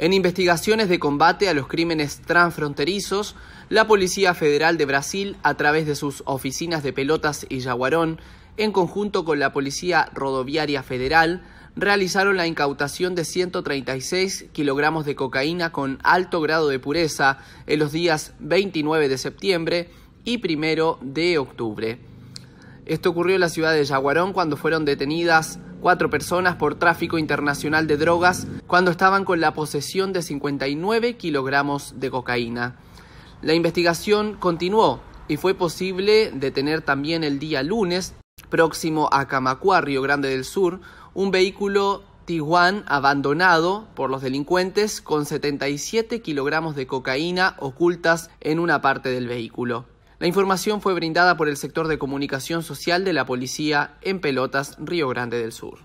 En investigaciones de combate a los crímenes transfronterizos, la Policía Federal de Brasil, a través de sus oficinas de Pelotas y jaguarón, en conjunto con la Policía Rodoviaria Federal, realizaron la incautación de 136 kilogramos de cocaína con alto grado de pureza en los días 29 de septiembre y 1 de octubre. Esto ocurrió en la ciudad de Yaguarón cuando fueron detenidas cuatro personas por tráfico internacional de drogas cuando estaban con la posesión de 59 kilogramos de cocaína. La investigación continuó y fue posible detener también el día lunes, próximo a Camacuá, Río Grande del Sur, un vehículo Tijuán abandonado por los delincuentes con 77 kilogramos de cocaína ocultas en una parte del vehículo. La información fue brindada por el sector de comunicación social de la policía en Pelotas, Río Grande del Sur.